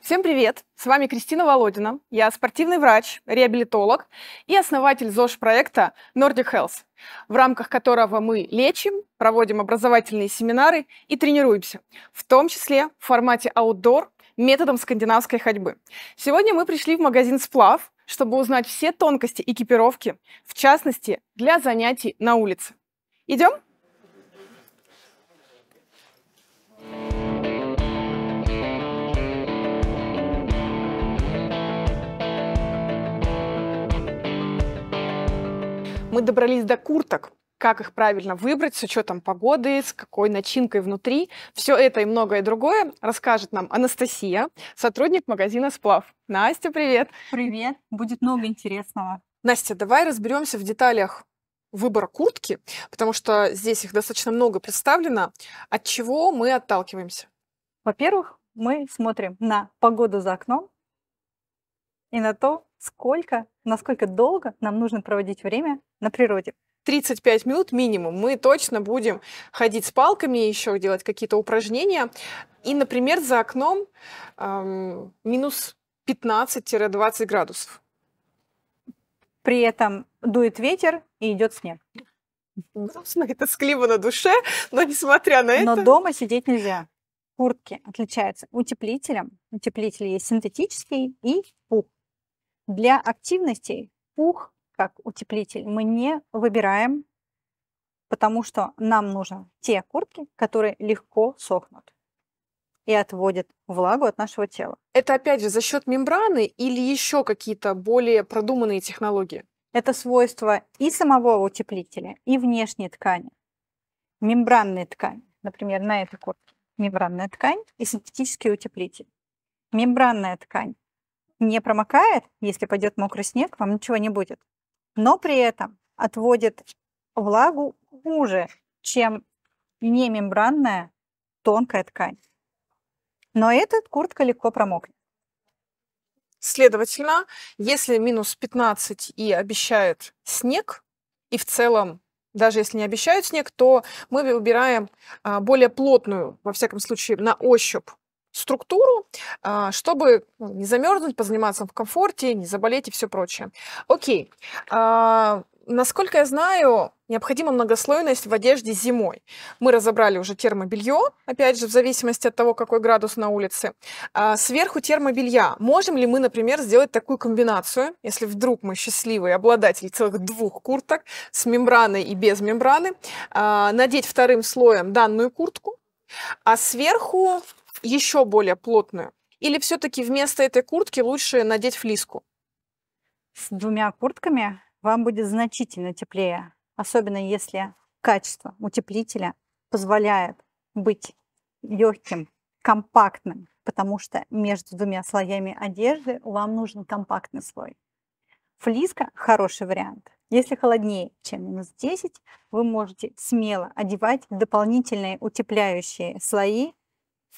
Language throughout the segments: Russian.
Всем привет! С вами Кристина Володина. Я спортивный врач, реабилитолог и основатель ЗОЖ-проекта Nordic Health, в рамках которого мы лечим, проводим образовательные семинары и тренируемся, в том числе в формате outdoor методом скандинавской ходьбы. Сегодня мы пришли в магазин «Сплав», чтобы узнать все тонкости экипировки, в частности, для занятий на улице. Идем? Мы добрались до курток как их правильно выбрать с учетом погоды, с какой начинкой внутри. Все это и многое другое расскажет нам Анастасия, сотрудник магазина «Сплав». Настя, привет! Привет! Будет много интересного. Настя, давай разберемся в деталях выбора куртки, потому что здесь их достаточно много представлено. От чего мы отталкиваемся? Во-первых, мы смотрим на погоду за окном и на то, сколько, насколько долго нам нужно проводить время на природе. 35 минут минимум мы точно будем ходить с палками, еще делать какие-то упражнения. И, например, за окном эм, минус 15-20 градусов. При этом дует ветер и идет снег. Грустно, это скливо на душе, но несмотря на но это... Но дома сидеть нельзя. Куртки отличаются утеплителем. Утеплитель есть синтетический и пух. Для активностей пух как утеплитель мы не выбираем, потому что нам нужны те куртки, которые легко сохнут и отводят влагу от нашего тела. Это опять же за счет мембраны или еще какие-то более продуманные технологии? Это свойство и самого утеплителя, и внешней ткани. Мембранная ткань, например, на этой куртке мембранная ткань и синтетический утеплитель. Мембранная ткань не промокает, если пойдет мокрый снег, вам ничего не будет. Но при этом отводит влагу хуже, чем не мембранная тонкая ткань. Но этот куртка легко промокнет. Следовательно, если минус 15 и обещает снег, и в целом даже если не обещают снег, то мы выбираем а, более плотную, во всяком случае, на ощупь структуру, а, чтобы ну, не замерзнуть, позаниматься в комфорте, не заболеть и все прочее. Окей. А, насколько я знаю, необходима многослойность в одежде зимой. Мы разобрали уже термобелье, опять же, в зависимости от того, какой градус на улице. А сверху термобелья. Можем ли мы, например, сделать такую комбинацию, если вдруг мы счастливые обладатели целых двух курток с мембраной и без мембраны, а, надеть вторым слоем данную куртку, а сверху еще более плотную? Или все-таки вместо этой куртки лучше надеть флиску? С двумя куртками вам будет значительно теплее, особенно если качество утеплителя позволяет быть легким, компактным, потому что между двумя слоями одежды вам нужен компактный слой. Флиска – хороший вариант. Если холоднее, чем минус 10, вы можете смело одевать дополнительные утепляющие слои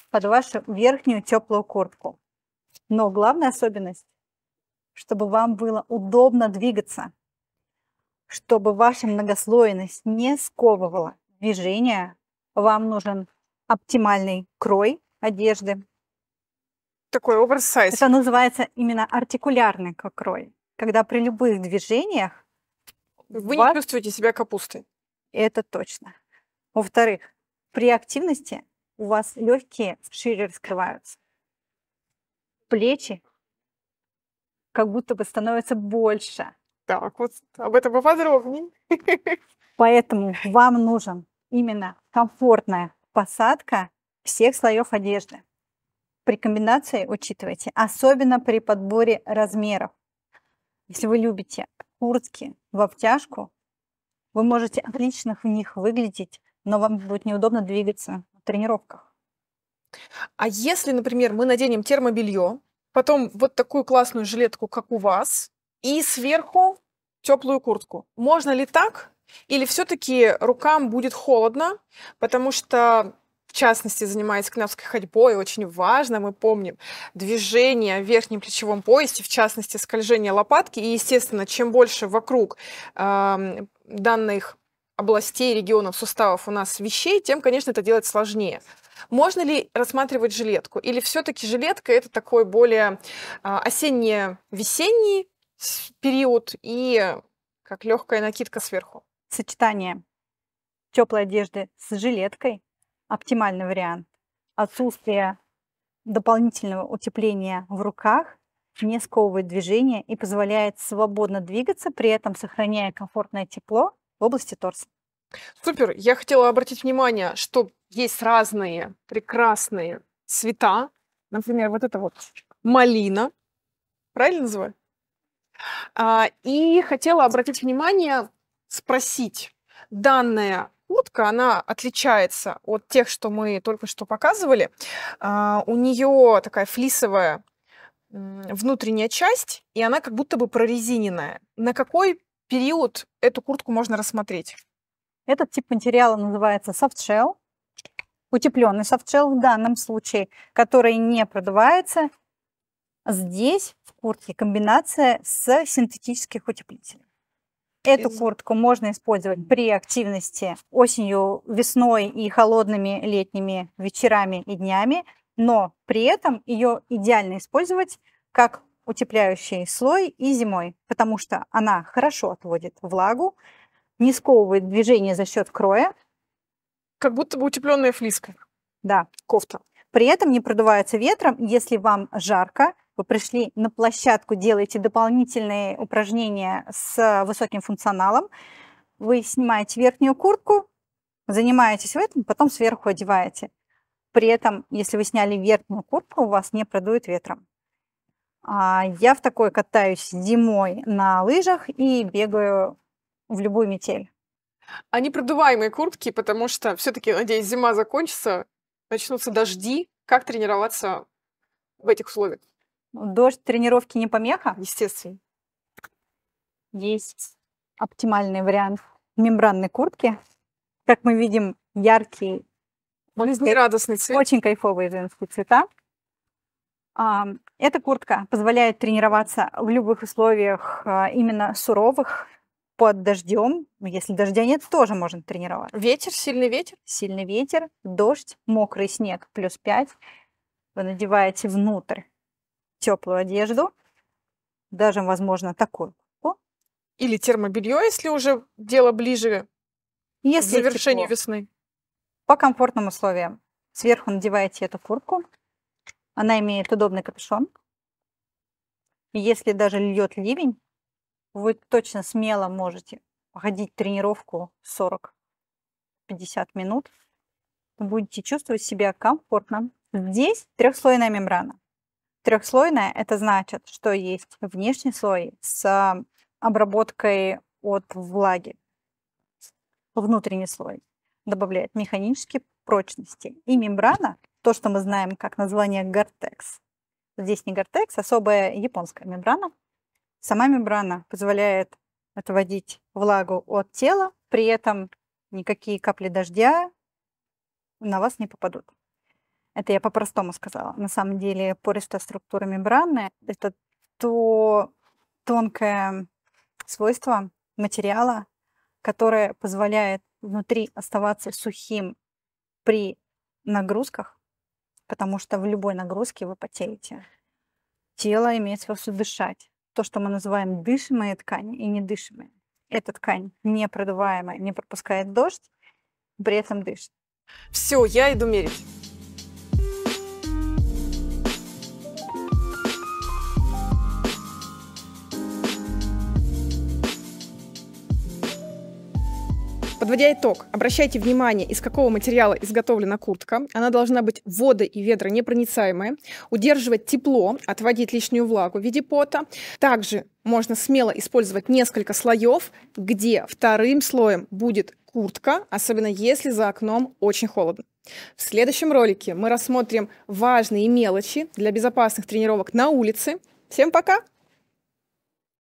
под вашу верхнюю теплую куртку. Но главная особенность, чтобы вам было удобно двигаться, чтобы ваша многослойность не сковывала движение, вам нужен оптимальный крой одежды. Такой оверсайз. Это называется именно артикулярный крой, когда при любых движениях вы вас... не чувствуете себя капустой. Это точно. Во-вторых, при активности у вас легкие шире раскрываются. Плечи как будто бы становятся больше. Так, вот об этом поподробнее. Поэтому вам нужен именно комфортная посадка всех слоев одежды. При комбинации учитывайте, особенно при подборе размеров. Если вы любите куртки в обтяжку, вы можете отлично в них выглядеть, но вам будет неудобно двигаться тренировках. А если, например, мы наденем термобелье, потом вот такую классную жилетку, как у вас, и сверху теплую куртку. Можно ли так? Или все-таки рукам будет холодно, потому что в частности, занимаясь скандинавской ходьбой, очень важно, мы помним, движение в верхнем плечевом поясе, в частности, скольжение лопатки. И, естественно, чем больше вокруг э, данных областей, регионов, суставов у нас вещей, тем, конечно, это делать сложнее. Можно ли рассматривать жилетку? Или все-таки жилетка это такой более а, осенне-весенний период и как легкая накидка сверху? Сочетание теплой одежды с жилеткой оптимальный вариант. Отсутствие дополнительного утепления в руках не сковывает движение и позволяет свободно двигаться, при этом сохраняя комфортное тепло в области торса. Супер. Я хотела обратить внимание, что есть разные прекрасные цвета. Например, вот это вот малина. Правильно называю? А, и хотела обратить внимание, спросить. Данная утка, она отличается от тех, что мы только что показывали. А, у нее такая флисовая внутренняя часть, и она как будто бы прорезиненная. На какой период эту куртку можно рассмотреть? Этот тип материала называется softshell, утепленный softshell в данном случае, который не продувается. Здесь в куртке комбинация с синтетических утеплителей. Эту куртку можно использовать при активности осенью, весной и холодными летними вечерами и днями, но при этом ее идеально использовать как утепляющий слой и зимой, потому что она хорошо отводит влагу, не сковывает движение за счет кроя. Как будто бы утепленная флиска. Да. Кофта. При этом не продувается ветром, если вам жарко, вы пришли на площадку, делаете дополнительные упражнения с высоким функционалом, вы снимаете верхнюю куртку, занимаетесь в этом, потом сверху одеваете. При этом, если вы сняли верхнюю куртку, у вас не продует ветром. А, я в такой катаюсь зимой на лыжах и бегаю в любую метель. Они а продуваемые куртки, потому что все-таки, надеюсь, зима закончится, начнутся дожди. Как тренироваться в этих условиях? Дождь тренировки не помеха? Естественно. Есть оптимальный вариант мембранной куртки. Как мы видим, яркий, жизнерадостный цвет. Очень кайфовые женские цвета. Эта куртка позволяет тренироваться в любых условиях, а, именно суровых, под дождем. Ну, если дождя нет, тоже можно тренироваться. Ветер, сильный ветер? Сильный ветер, дождь, мокрый снег, плюс 5. Вы надеваете внутрь теплую одежду, даже, возможно, такую. О. Или термобелье, если уже дело ближе если к завершению тепло. весны. По комфортным условиям. Сверху надеваете эту куртку, она имеет удобный капюшон. Если даже льет ливень, вы точно смело можете ходить тренировку 40-50 минут. Будете чувствовать себя комфортно. Здесь трехслойная мембрана. Трехслойная – это значит, что есть внешний слой с обработкой от влаги. Внутренний слой добавляет механические прочности. И мембрана то, что мы знаем как название гортекс. Здесь не гортекс, особая японская мембрана. Сама мембрана позволяет отводить влагу от тела, при этом никакие капли дождя на вас не попадут. Это я по-простому сказала. На самом деле пористая структура мембраны – это то тонкое свойство материала, которое позволяет внутри оставаться сухим при нагрузках, потому что в любой нагрузке вы потеете. Тело имеет свойство дышать. То, что мы называем дышимые ткани и недышимые. Эта ткань не продуваемая, не пропускает дождь, при этом дышит. Все, я иду мерить. Подводя итог, обращайте внимание, из какого материала изготовлена куртка. Она должна быть вода и ведра непроницаемая, удерживать тепло, отводить лишнюю влагу в виде пота. Также можно смело использовать несколько слоев, где вторым слоем будет куртка, особенно если за окном очень холодно. В следующем ролике мы рассмотрим важные мелочи для безопасных тренировок на улице. Всем пока!